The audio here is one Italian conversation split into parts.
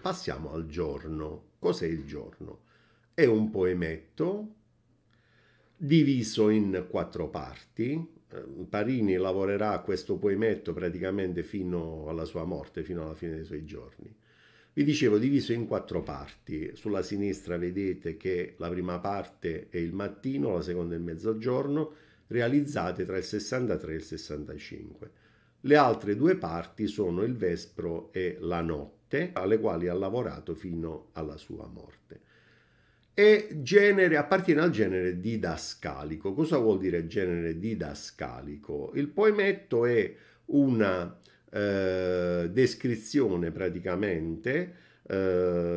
Passiamo al giorno. Cos'è il giorno? È un poemetto diviso in quattro parti. Eh, Parini lavorerà questo poemetto praticamente fino alla sua morte, fino alla fine dei suoi giorni. Vi dicevo diviso in quattro parti. Sulla sinistra vedete che la prima parte è il mattino, la seconda è il mezzogiorno, realizzate tra il 63 e il 65. Le altre due parti sono il vespro e la notte alle quali ha lavorato fino alla sua morte. E genere, appartiene al genere didascalico. Cosa vuol dire genere didascalico? Il poemetto è una eh, descrizione praticamente, eh,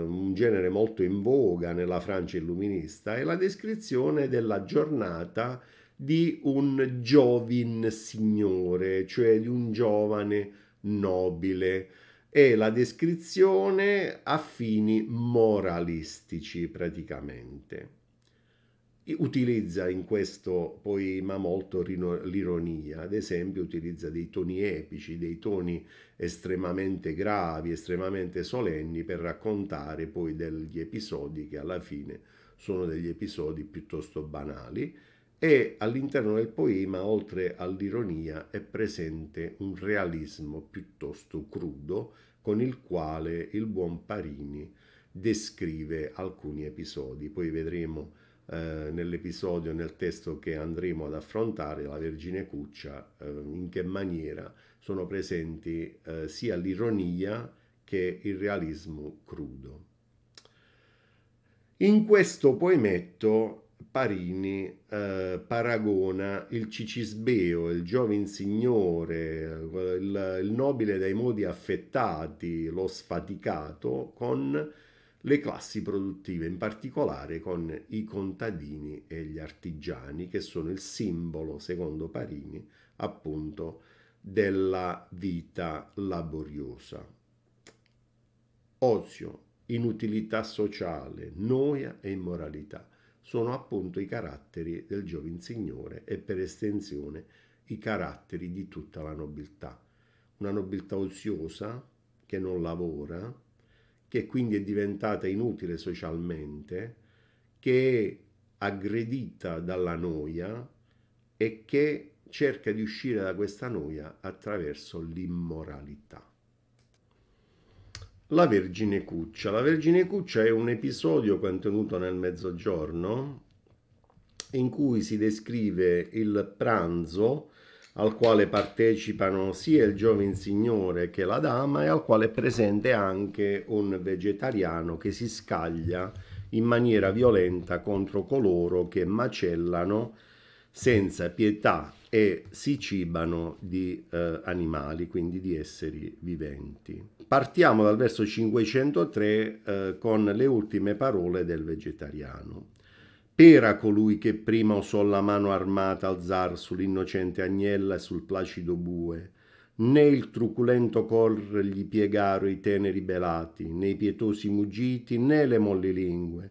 un genere molto in voga nella Francia illuminista, è la descrizione della giornata di un giovin signore, cioè di un giovane nobile, è la descrizione a fini moralistici praticamente. Utilizza in questo poema molto l'ironia, ad esempio utilizza dei toni epici, dei toni estremamente gravi, estremamente solenni per raccontare poi degli episodi che alla fine sono degli episodi piuttosto banali, e all'interno del poema, oltre all'ironia, è presente un realismo piuttosto crudo con il quale il buon Parini descrive alcuni episodi. Poi vedremo eh, nell'episodio, nel testo che andremo ad affrontare, la Vergine Cuccia, eh, in che maniera sono presenti eh, sia l'ironia che il realismo crudo. In questo poemetto Parini eh, paragona il Cicisbeo, il giovin signore, il, il, nobile dai modi affettati, lo sfaticato, con le classi produttive, in particolare con i contadini e gli artigiani, che sono il simbolo, secondo Parini, appunto della vita laboriosa. Ozio, inutilità sociale, noia e immoralità sono appunto i caratteri del giovin signore e per estensione i caratteri di tutta la nobiltà. Una nobiltà oziosa, che non lavora, che quindi è diventata inutile socialmente, che è aggredita dalla noia e che cerca di uscire da questa noia attraverso l'immoralità. La Vergine Cuccia. La Vergine Cuccia è un episodio contenuto nel Mezzogiorno in cui si descrive il pranzo al quale partecipano sia il giovane signore che la dama e al quale è presente anche un vegetariano che si scaglia in maniera violenta contro coloro che macellano senza pietà e si cibano di eh, animali, quindi di esseri viventi. Partiamo dal verso 503 eh, con le ultime parole del vegetariano. Pera colui che prima osò la mano armata alzar sull'innocente agnella e sul placido bue, né il truculento cor gli piegaro i teneri belati, né i pietosi mugiti, né le molli lingue,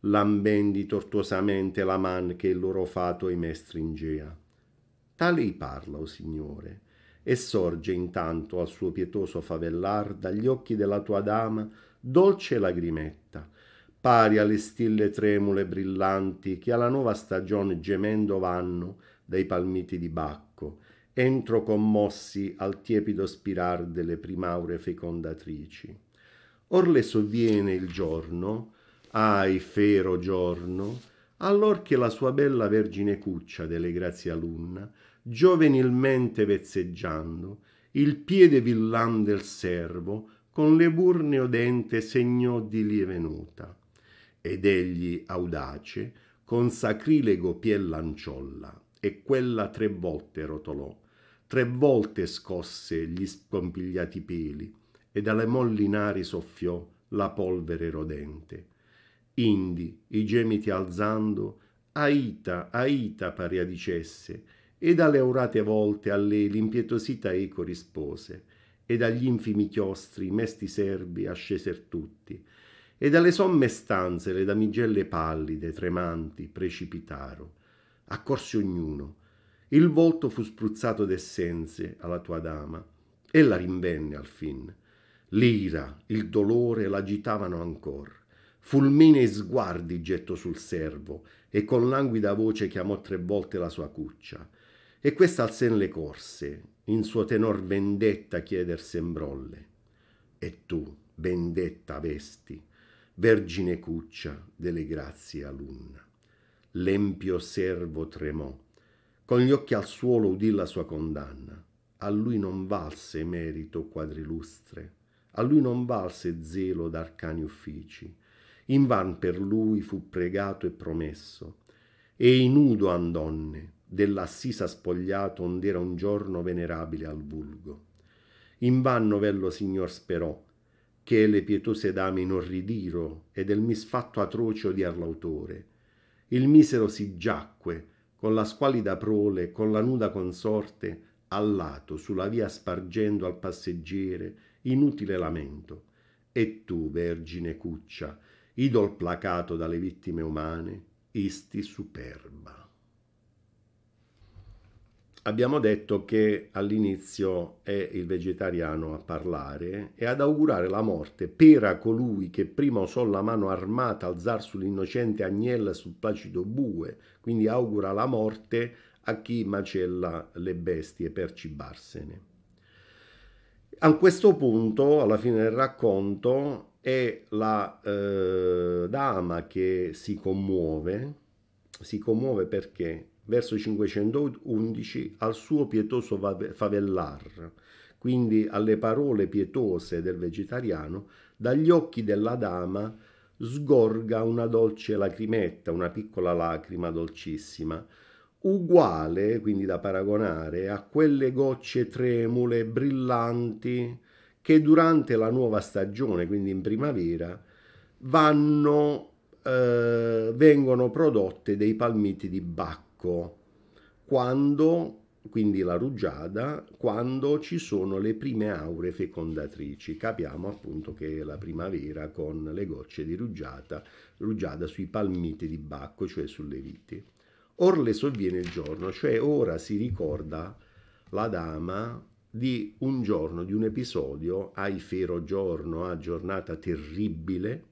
lambendi tortuosamente la man che il loro fato i me stringea. Talei parla, o oh Signore, e sorge intanto al suo pietoso favellar dagli occhi della tua dama dolce lagrimetta, pari alle stille tremule brillanti che alla nuova stagione gemendo vanno dai palmiti di Bacco, entro commossi al tiepido spirar delle primaure fecondatrici. Or le sovviene il giorno, ahi fero giorno, allor che la sua bella vergine cuccia delle grazie alunna, giovenilmente vezzeggiando il piede villan del servo con leburneo dente segnò di lì venuta ed egli audace con sacrilego piel lanciolla e quella tre volte rotolò tre volte scosse gli scompigliati peli e dalle molli nari soffiò la polvere rodente indi i gemiti alzando aita aita paria dicesse e dalle aurate volte alle l'impietosita eco rispose, e dagli infimi chiostri i mesti serbi asceser tutti, e dalle somme stanze le damigelle pallide, tremanti, precipitaro. Accorse ognuno, il volto fu spruzzato d'essenze alla tua dama, ella rinvenne al fin. L'ira, il dolore l'agitavano ancor. Fulminei sguardi gettò sul servo e con languida voce chiamò tre volte la sua cuccia. E questa al sen le corse, in suo tenor vendetta chieder sembrolle. E tu, vendetta vesti, vergine cuccia delle grazie alunna. L'empio servo tremò, con gli occhi al suolo udì la sua condanna. A lui non valse merito quadrilustre, a lui non valse zelo d'arcani uffici. Invan per lui fu pregato e promesso, e i nudo andonne, dell'assisa spogliato ond'era un giorno venerabile al vulgo. In Invan vello signor sperò, che le pietose dame inorridiro e del misfatto atroce odiar l'autore. Il misero si giacque, con la squalida prole, con la nuda consorte, al lato, sulla via spargendo al passeggiere inutile lamento. E tu, vergine cuccia, idol placato dalle vittime umane, isti superba abbiamo detto che all'inizio è il vegetariano a parlare e ad augurare la morte per a colui che prima osò la mano armata alzar sull'innocente agnella sul placido bue, quindi augura la morte a chi macella le bestie per cibarsene. A questo punto, alla fine del racconto, è la eh, dama che si commuove, si commuove perché? verso 511, al suo pietoso favellar, quindi alle parole pietose del vegetariano, dagli occhi della dama sgorga una dolce lacrimetta, una piccola lacrima dolcissima, uguale, quindi da paragonare, a quelle gocce tremule, brillanti, che durante la nuova stagione, quindi in primavera, vanno, eh, vengono prodotte dei palmiti di Bacco secco quando quindi la rugiada quando ci sono le prime aure fecondatrici. Capiamo appunto che è la primavera con le gocce di rugiada, rugiada sui palmiti di Bacco, cioè sulle viti. Or le sovviene il giorno, cioè ora si ricorda la dama di un giorno, di un episodio, ai fero giorno, a giornata terribile,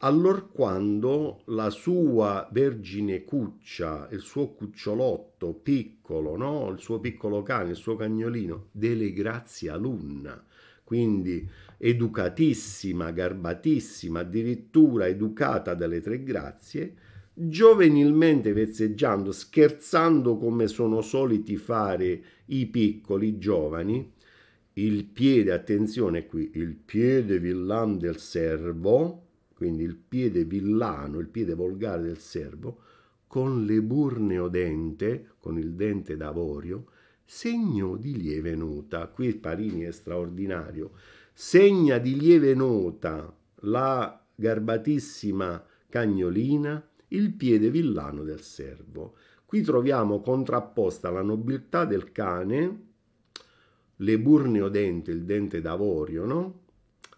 allora quando la sua vergine cuccia, il suo cucciolotto piccolo, no? il suo piccolo cane, il suo cagnolino, delle grazie alunna, quindi educatissima, garbatissima, addirittura educata dalle tre grazie, giovenilmente vezzeggiando, scherzando come sono soliti fare i piccoli giovani, il piede, attenzione qui, il piede villan del servo, quindi il piede villano, il piede volgare del servo, con le burne o dente, con il dente d'avorio, segno di lieve nota. Qui Parini è straordinario. Segna di lieve nota la garbatissima cagnolina, il piede villano del servo. Qui troviamo contrapposta la nobiltà del cane, le burne o dente, il dente d'avorio, no?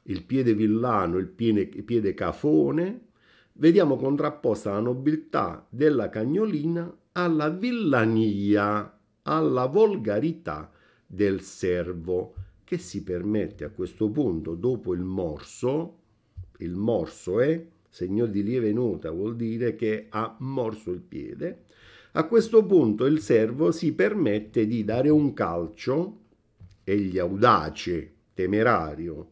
il piede villano, il piede, il piede cafone, vediamo contrapposta la nobiltà della cagnolina alla villania, alla volgarità del servo che si permette a questo punto, dopo il morso, il morso è segno di lieve nota, vuol dire che ha morso il piede, a questo punto il servo si permette di dare un calcio, egli audace, temerario,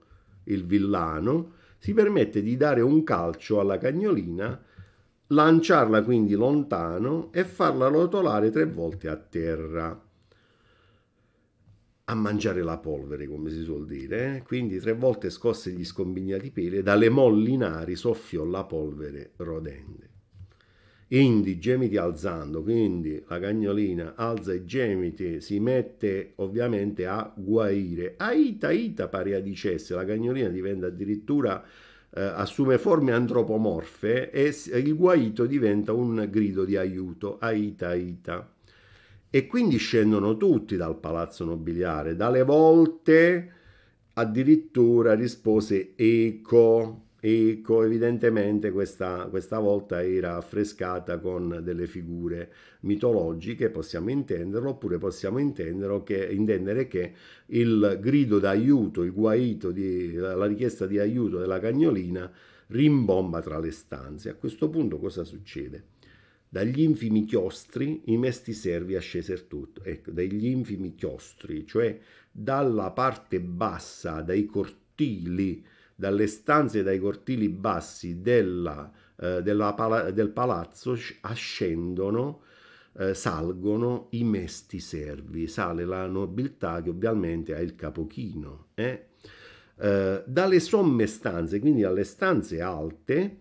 il villano, si permette di dare un calcio alla cagnolina, lanciarla quindi lontano e farla rotolare tre volte a terra. A mangiare la polvere, come si suol dire, eh? quindi tre volte scosse gli scombignati peli, dalle molli nari soffiò la polvere rodente. Indi, gemiti alzando, quindi la cagnolina alza i gemiti, si mette ovviamente a guaire. Aita, ita pare a dicesse, la cagnolina diventa addirittura, eh, assume forme antropomorfe e il guaito diventa un grido di aiuto. Aita, ita. E quindi scendono tutti dal palazzo nobiliare, dalle volte addirittura rispose Eco Ecco, evidentemente questa, questa, volta era affrescata con delle figure mitologiche, possiamo intenderlo, oppure possiamo che, intendere che il grido d'aiuto, il guaito, di, la richiesta di aiuto della cagnolina rimbomba tra le stanze. A questo punto cosa succede? Dagli infimi chiostri i mesti servi ascesero tutto, ecco, dagli infimi chiostri, cioè dalla parte bassa, dai cortili, dalle stanze e dai cortili bassi della, eh, della pala- del palazzo ascendono, eh, salgono i mesti servi, sale la nobiltà che ovviamente ha il capochino. Eh? eh dalle somme stanze, quindi dalle stanze alte,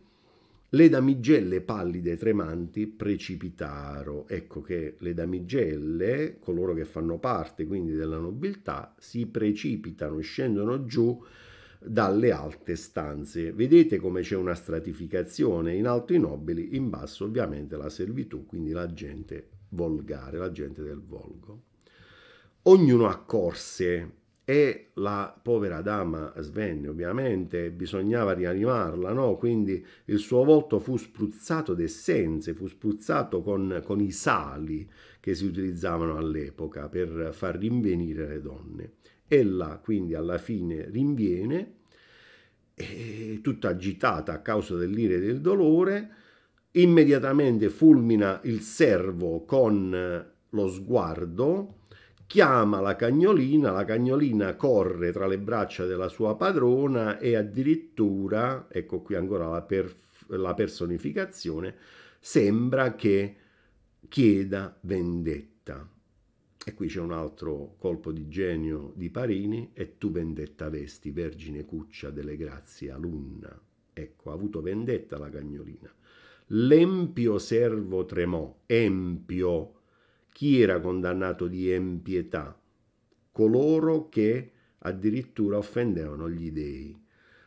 le damigelle pallide e tremanti precipitarono. Ecco che le damigelle, coloro che fanno parte quindi della nobiltà, si precipitano, scendono giù dalle alte stanze. Vedete come c'è una stratificazione, in alto i nobili, in basso ovviamente la servitù, quindi la gente volgare, la gente del volgo. Ognuno accorse e la povera dama svenne ovviamente, bisognava rianimarla, no? quindi il suo volto fu spruzzato d'essenze, fu spruzzato con, con i sali che si utilizzavano all'epoca per far rinvenire le donne Ella quindi alla fine rinviene, tutta agitata a causa dell'ira e del dolore, immediatamente fulmina il servo con eh, lo sguardo, chiama la cagnolina, la cagnolina corre tra le braccia della sua padrona e addirittura, ecco qui ancora la, per, la personificazione, sembra che chieda vendetta. E qui c'è un altro colpo di genio di Parini, e tu vendetta vesti, vergine cuccia delle grazie, alunna. Ecco, ha avuto vendetta la cagnolina. L'empio servo tremò, empio. Chi era condannato di empietà? Coloro che addirittura offendevano gli dei.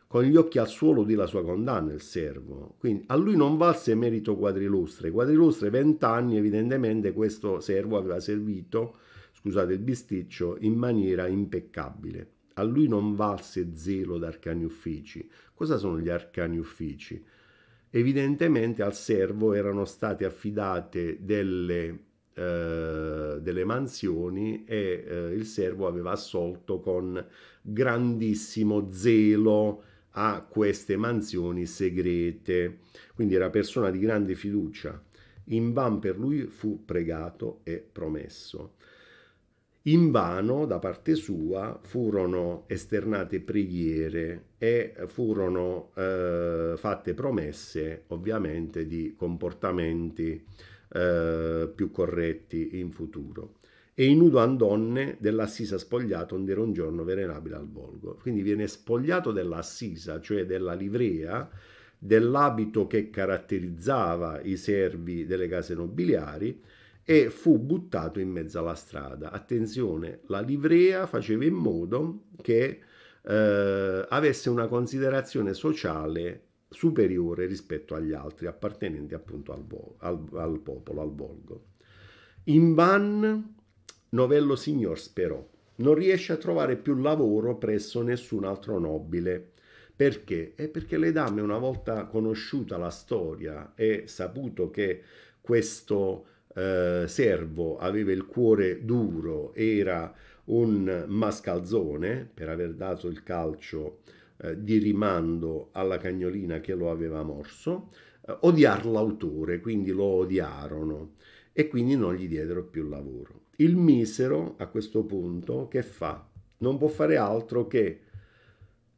Con gli occhi al suolo di la sua condanna il servo. Quindi a lui non valse merito quadrilustre. Quadrilustre vent'anni, evidentemente questo servo aveva servito scusate il bisticcio, in maniera impeccabile. A lui non valse zelo d'arcani uffici. Cosa sono gli arcani uffici? Evidentemente al servo erano state affidate delle, eh, delle mansioni e eh, il servo aveva assolto con grandissimo zelo a queste mansioni segrete. Quindi era persona di grande fiducia. In van per lui fu pregato e promesso. Invano da parte sua furono esternate preghiere e furono eh, fatte promesse ovviamente di comportamenti eh, più corretti in futuro. E in nudo andonne dell'assisa spogliato onde era un giorno venerabile al volgo. Quindi viene spogliato dell'assisa, cioè della livrea, dell'abito che caratterizzava i servi delle case nobiliari e fu buttato in mezzo alla strada. Attenzione, la livrea faceva in modo che eh, avesse una considerazione sociale superiore rispetto agli altri appartenenti appunto al, al, al popolo, al volgo. In van Novello Signor sperò. Non riesce a trovare più lavoro presso nessun altro nobile. Perché? È perché le dame, una volta conosciuta la storia e saputo che questo eh, servo aveva il cuore duro, era un mascalzone per aver dato il calcio eh, di rimando alla cagnolina che lo aveva morso, eh, odiar l'autore, quindi lo odiarono e quindi non gli diedero più lavoro. Il misero a questo punto che fa? Non può fare altro che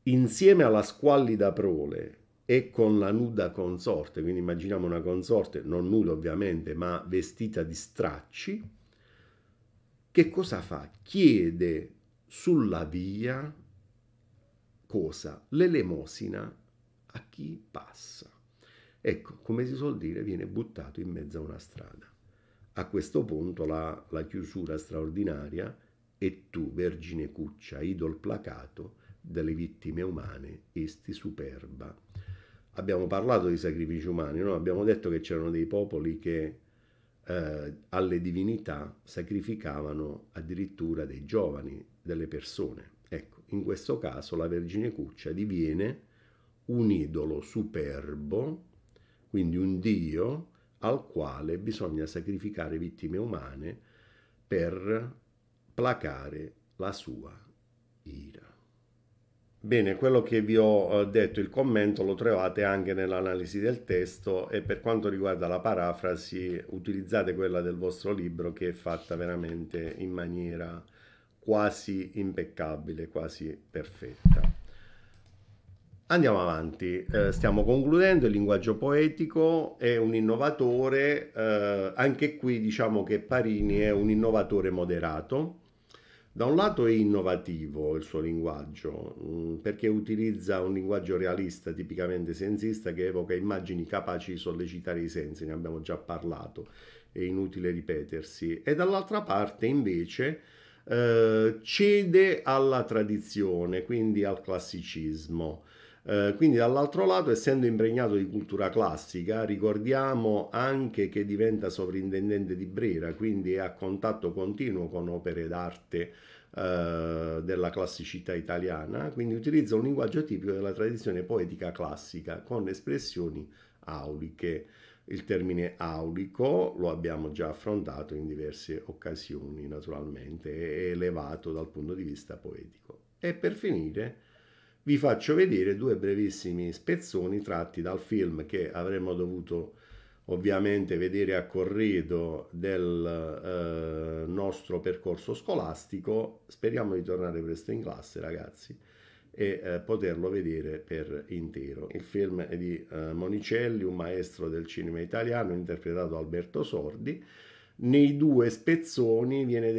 insieme alla squallida prole e con la nuda consorte, quindi immaginiamo una consorte non nuda ovviamente, ma vestita di stracci, che cosa fa? Chiede sulla via cosa? L'elemosina a chi passa. Ecco, come si suol dire, viene buttato in mezzo a una strada. A questo punto la, la chiusura straordinaria e tu, vergine cuccia, idol placato, delle vittime umane, esti superba abbiamo parlato di sacrifici umani, no? abbiamo detto che c'erano dei popoli che eh, alle divinità sacrificavano addirittura dei giovani, delle persone. Ecco, in questo caso la Vergine Cuccia diviene un idolo superbo, quindi un dio al quale bisogna sacrificare vittime umane per placare la sua ira. Bene, quello che vi ho eh, detto, il commento lo trovate anche nell'analisi del testo e per quanto riguarda la parafrasi utilizzate quella del vostro libro che è fatta veramente in maniera quasi impeccabile, quasi perfetta. Andiamo avanti, eh, stiamo concludendo, il linguaggio poetico è un innovatore, eh, anche qui diciamo che Parini è un innovatore moderato, da un lato è innovativo il suo linguaggio, mm, perché utilizza un linguaggio realista, tipicamente sensista, che evoca immagini capaci di sollecitare i sensi, ne abbiamo già parlato, è inutile ripetersi. E dall'altra parte, invece, eh, cede alla tradizione, quindi al classicismo. Eh, quindi dall'altro lato, essendo impregnato di cultura classica, ricordiamo anche che diventa sovrintendente di Brera, quindi è a contatto continuo con opere d'arte eh, della classicità italiana, quindi utilizza un linguaggio tipico della tradizione poetica classica con espressioni auliche. Il termine aulico lo abbiamo già affrontato in diverse occasioni, naturalmente, è elevato dal punto di vista poetico. E per finire, vi faccio vedere due brevissimi spezzoni tratti dal film che avremmo dovuto ovviamente vedere a corredo del eh, nostro percorso scolastico. Speriamo di tornare presto in classe, ragazzi, e eh, poterlo vedere per intero. Il film è di eh, Monicelli, un maestro del cinema italiano, interpretato da Alberto Sordi nei due spezzoni viene,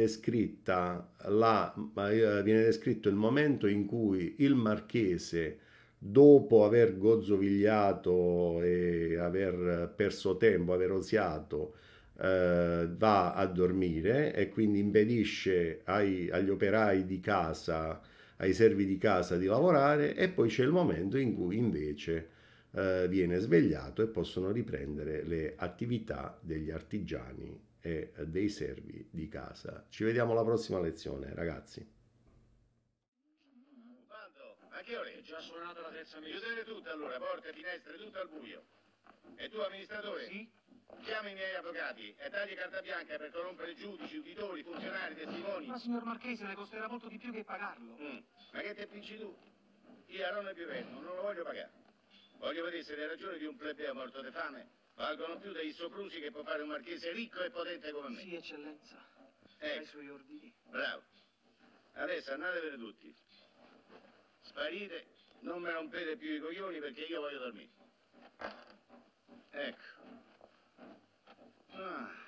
la, eh, viene, descritto il momento in cui il marchese, dopo aver gozzovigliato e aver perso tempo, aver osiato, eh, va a dormire e quindi impedisce ai, agli operai di casa, ai servi di casa di lavorare e poi c'è il momento in cui invece eh, viene svegliato e possono riprendere le attività degli artigiani e dei servi di casa. Ci vediamo alla prossima lezione, ragazzi. a che ore, già suonato la terza mia. Chiudere tutto allora, porte, finestre, tutto al buio. E tu, amministratore? Sì? Chiami i miei avvocati e tagli carta bianca per corrompere giudici, uditori, funzionari, testimoni. Ma signor Marchese, le costerà molto di più che pagarlo. Mm. Ma che te pinci tu? Io a Ronno e Piverno non lo voglio pagare. Voglio vedere se le ragioni di un plebeo morto di fame Valgono più dei soprusi che può fare un marchese ricco e potente come me. Sì, eccellenza. Ecco. Ai suoi ordini. Bravo. Adesso andate per tutti. Sparite, non me rompete più i coglioni perché io voglio dormire. Ecco. Ah.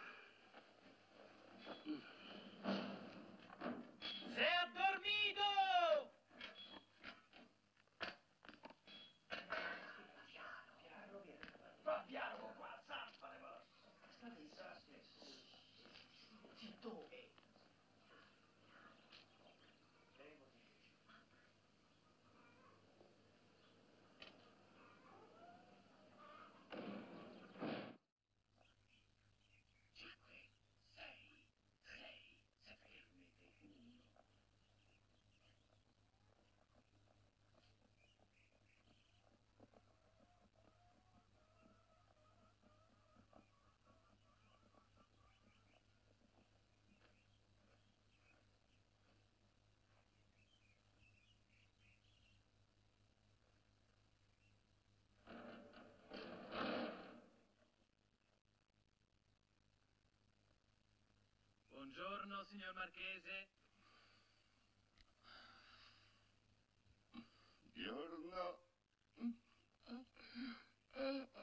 Buongiorno, signor Marchese. Buongiorno.